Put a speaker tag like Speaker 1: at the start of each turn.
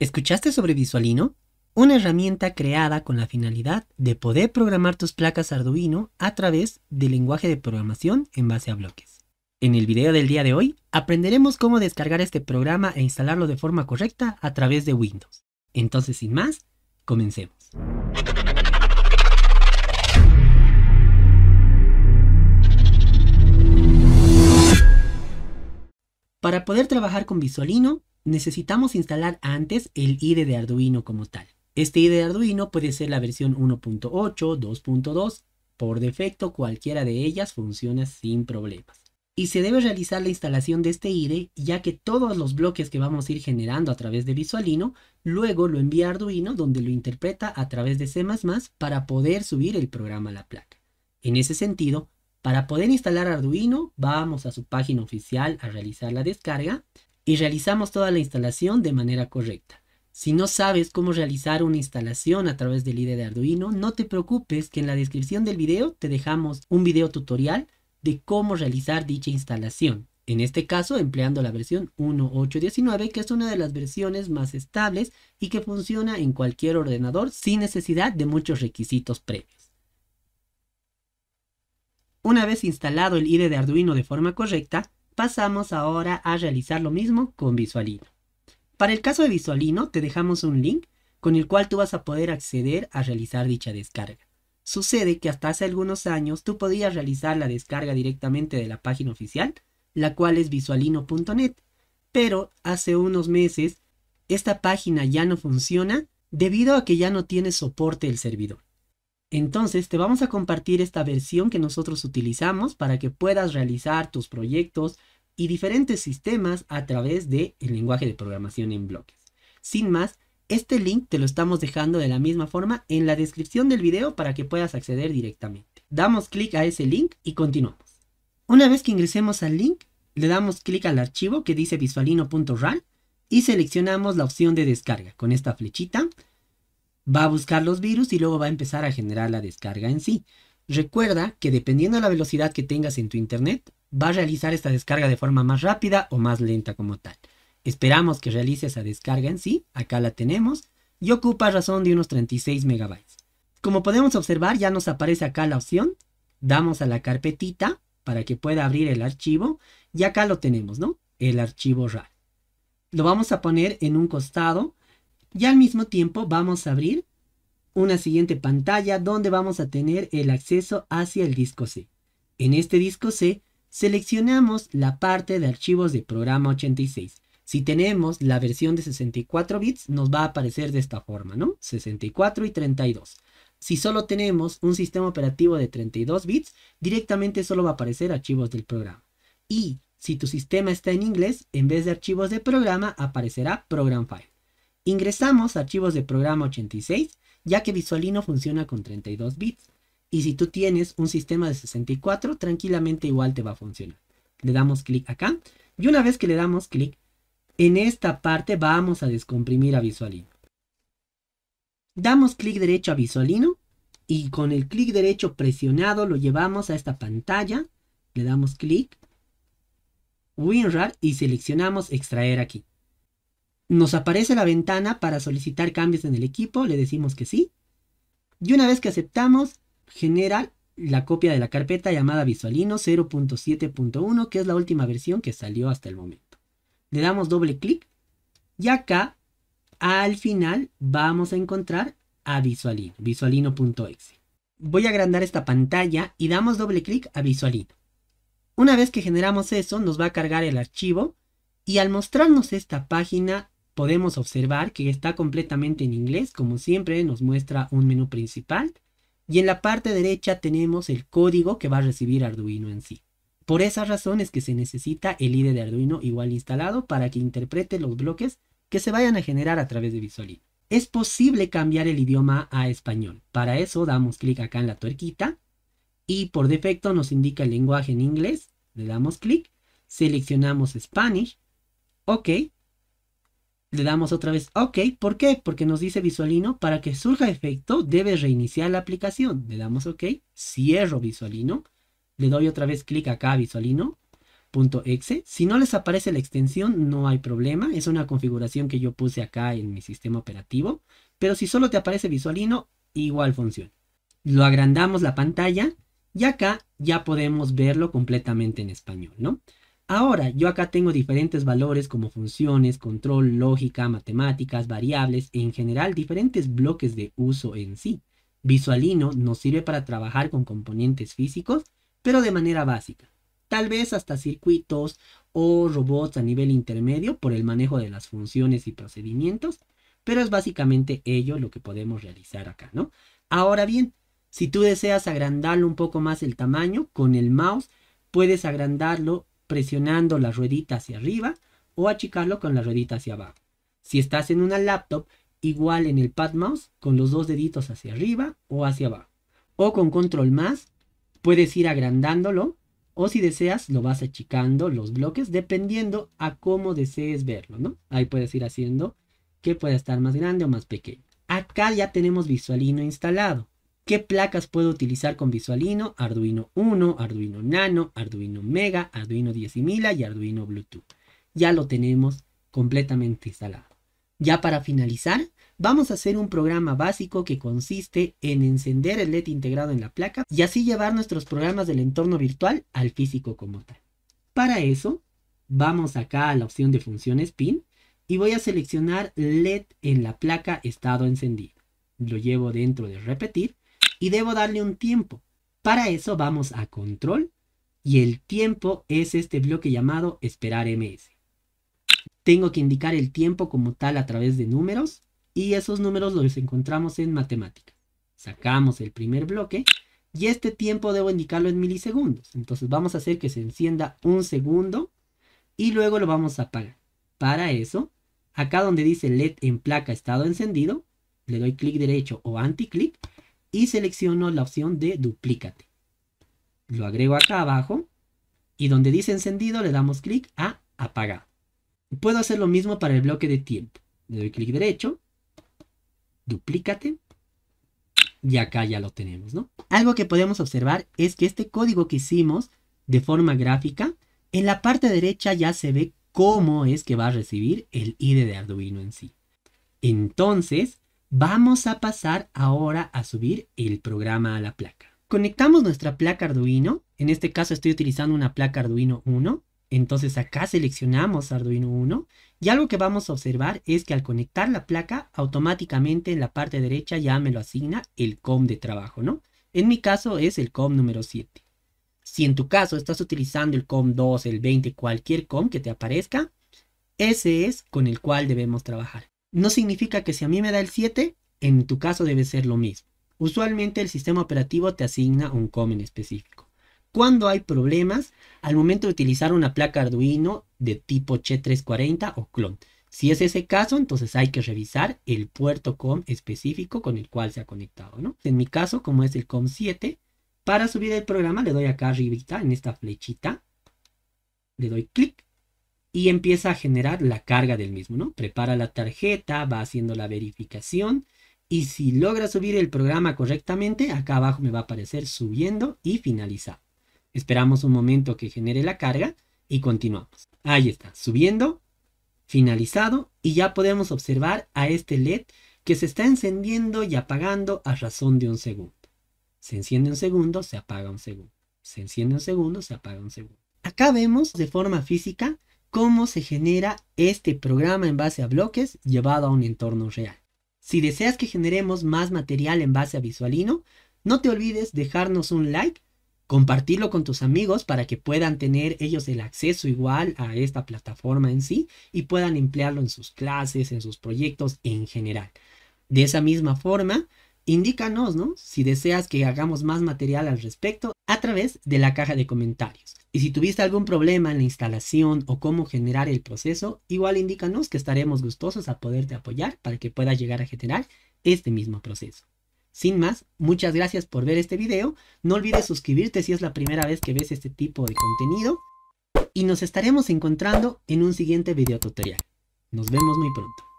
Speaker 1: ¿Escuchaste sobre Visualino? Una herramienta creada con la finalidad de poder programar tus placas Arduino a través del lenguaje de programación en base a bloques. En el video del día de hoy aprenderemos cómo descargar este programa e instalarlo de forma correcta a través de Windows. Entonces, sin más, comencemos. Para poder trabajar con Visualino, necesitamos instalar antes el IDE de Arduino como tal. Este IDE de Arduino puede ser la versión 1.8, 2.2, por defecto cualquiera de ellas funciona sin problemas. Y se debe realizar la instalación de este IDE ya que todos los bloques que vamos a ir generando a través de Visualino luego lo envía a Arduino donde lo interpreta a través de C++ para poder subir el programa a la placa. En ese sentido, para poder instalar Arduino vamos a su página oficial a realizar la descarga y realizamos toda la instalación de manera correcta. Si no sabes cómo realizar una instalación a través del IDE de Arduino, no te preocupes que en la descripción del video te dejamos un video tutorial de cómo realizar dicha instalación. En este caso empleando la versión 1.8.19 que es una de las versiones más estables y que funciona en cualquier ordenador sin necesidad de muchos requisitos previos. Una vez instalado el IDE de Arduino de forma correcta, Pasamos ahora a realizar lo mismo con Visualino. Para el caso de Visualino te dejamos un link con el cual tú vas a poder acceder a realizar dicha descarga. Sucede que hasta hace algunos años tú podías realizar la descarga directamente de la página oficial, la cual es visualino.net, pero hace unos meses esta página ya no funciona debido a que ya no tiene soporte el servidor. Entonces te vamos a compartir esta versión que nosotros utilizamos para que puedas realizar tus proyectos y diferentes sistemas a través del lenguaje de programación en bloques. Sin más, este link te lo estamos dejando de la misma forma en la descripción del video para que puedas acceder directamente. Damos clic a ese link y continuamos. Una vez que ingresemos al link, le damos clic al archivo que dice visualino.run y seleccionamos la opción de descarga con esta flechita va a buscar los virus y luego va a empezar a generar la descarga en sí. Recuerda que dependiendo de la velocidad que tengas en tu internet, va a realizar esta descarga de forma más rápida o más lenta como tal. Esperamos que realice esa descarga en sí, acá la tenemos, y ocupa razón de unos 36 megabytes. Como podemos observar, ya nos aparece acá la opción, damos a la carpetita para que pueda abrir el archivo, y acá lo tenemos, ¿no? El archivo RAR. Lo vamos a poner en un costado y al mismo tiempo vamos a abrir una siguiente pantalla donde vamos a tener el acceso hacia el disco C. En este disco C seleccionamos la parte de archivos de programa 86. Si tenemos la versión de 64 bits, nos va a aparecer de esta forma, ¿no? 64 y 32. Si solo tenemos un sistema operativo de 32 bits, directamente solo va a aparecer archivos del programa. Y si tu sistema está en inglés, en vez de archivos de programa, aparecerá Program File. Ingresamos archivos de programa 86, ya que Visualino funciona con 32 bits. Y si tú tienes un sistema de 64, tranquilamente igual te va a funcionar. Le damos clic acá. Y una vez que le damos clic, en esta parte vamos a descomprimir a Visualino. Damos clic derecho a Visualino y con el clic derecho presionado lo llevamos a esta pantalla. Le damos clic, WinRAR y seleccionamos extraer aquí. Nos aparece la ventana para solicitar cambios en el equipo, le decimos que sí. Y una vez que aceptamos, genera la copia de la carpeta llamada Visualino 0.7.1, que es la última versión que salió hasta el momento. Le damos doble clic y acá al final vamos a encontrar a Visualino, visualino.exe. Voy a agrandar esta pantalla y damos doble clic a Visualino. Una vez que generamos eso, nos va a cargar el archivo y al mostrarnos esta página podemos observar que está completamente en inglés, como siempre nos muestra un menú principal. Y en la parte derecha tenemos el código que va a recibir Arduino en sí. Por esa razón es que se necesita el IDE de Arduino igual instalado para que interprete los bloques que se vayan a generar a través de Visualino. Es posible cambiar el idioma a español. Para eso damos clic acá en la tuerquita y por defecto nos indica el lenguaje en inglés. Le damos clic, seleccionamos Spanish, OK, le damos otra vez OK. ¿Por qué? Porque nos dice Visualino, para que surja efecto, debe reiniciar la aplicación. Le damos OK. Cierro Visualino. Le doy otra vez clic acá a punto Si no les aparece la extensión, no hay problema. Es una configuración que yo puse acá en mi sistema operativo. Pero si solo te aparece Visualino, igual funciona. Lo agrandamos la pantalla y acá ya podemos verlo completamente en español, ¿no? Ahora, yo acá tengo diferentes valores como funciones, control, lógica, matemáticas, variables, en general diferentes bloques de uso en sí. Visualino nos sirve para trabajar con componentes físicos, pero de manera básica. Tal vez hasta circuitos o robots a nivel intermedio por el manejo de las funciones y procedimientos, pero es básicamente ello lo que podemos realizar acá, ¿no? Ahora bien, si tú deseas agrandarlo un poco más el tamaño, con el mouse puedes agrandarlo presionando la ruedita hacia arriba o achicarlo con la ruedita hacia abajo. Si estás en una laptop, igual en el pad mouse con los dos deditos hacia arriba o hacia abajo. O con control más, puedes ir agrandándolo o si deseas lo vas achicando los bloques dependiendo a cómo desees verlo, ¿no? Ahí puedes ir haciendo que pueda estar más grande o más pequeño. Acá ya tenemos Visualino instalado qué placas puedo utilizar con Visualino, Arduino 1, Arduino Nano, Arduino Mega, Arduino 10.000 y Arduino Bluetooth. Ya lo tenemos completamente instalado. Ya para finalizar, vamos a hacer un programa básico que consiste en encender el LED integrado en la placa y así llevar nuestros programas del entorno virtual al físico como tal. Para eso, vamos acá a la opción de funciones PIN y voy a seleccionar LED en la placa estado encendido. Lo llevo dentro de repetir y debo darle un tiempo. Para eso vamos a control y el tiempo es este bloque llamado esperar ms. Tengo que indicar el tiempo como tal a través de números y esos números los encontramos en matemática. Sacamos el primer bloque y este tiempo debo indicarlo en milisegundos. Entonces vamos a hacer que se encienda un segundo y luego lo vamos a apagar. Para eso, acá donde dice LED en placa estado encendido, le doy clic derecho o anticlic y selecciono la opción de duplícate. Lo agrego acá abajo y donde dice encendido le damos clic a apagar. Puedo hacer lo mismo para el bloque de tiempo. Le doy clic derecho, duplícate y acá ya lo tenemos, ¿no? Algo que podemos observar es que este código que hicimos de forma gráfica, en la parte derecha ya se ve cómo es que va a recibir el ID de Arduino en sí. Entonces, Vamos a pasar ahora a subir el programa a la placa. Conectamos nuestra placa Arduino, en este caso estoy utilizando una placa Arduino 1, entonces acá seleccionamos Arduino 1 y algo que vamos a observar es que al conectar la placa automáticamente en la parte derecha ya me lo asigna el COM de trabajo, ¿no? En mi caso es el COM número 7. Si en tu caso estás utilizando el COM 2, el 20, cualquier COM que te aparezca, ese es con el cual debemos trabajar no significa que si a mí me da el 7, en tu caso debe ser lo mismo. Usualmente el sistema operativo te asigna un COM en específico. Cuando hay problemas, al momento de utilizar una placa Arduino de tipo CH340 o clon. Si es ese caso, entonces hay que revisar el puerto COM específico con el cual se ha conectado, En mi caso, como es el COM 7, para subir el programa le doy acá arribita en esta flechita, le doy clic y empieza a generar la carga del mismo, ¿no? Prepara la tarjeta, va haciendo la verificación y si logra subir el programa correctamente, acá abajo me va a aparecer subiendo y finalizado. Esperamos un momento que genere la carga y continuamos. Ahí está, subiendo, finalizado y ya podemos observar a este LED que se está encendiendo y apagando a razón de un segundo. Se enciende un segundo, se apaga un segundo. Se enciende un segundo, se apaga un segundo. Acá vemos de forma física cómo se genera este programa en base a bloques llevado a un entorno real. Si deseas que generemos más material en base a Visualino, no te olvides dejarnos un like, compartirlo con tus amigos para que puedan tener ellos el acceso igual a esta plataforma en sí y puedan emplearlo en sus clases, en sus proyectos en general. De esa misma forma, Indícanos, ¿no? Si deseas que hagamos más material al respecto a través de la caja de comentarios. Y si tuviste algún problema en la instalación o cómo generar el proceso, igual indícanos que estaremos gustosos a poderte apoyar para que puedas llegar a generar este mismo proceso. Sin más, muchas gracias por ver este video. No olvides suscribirte si es la primera vez que ves este tipo de contenido. Y nos estaremos encontrando en un siguiente video tutorial. Nos vemos muy pronto.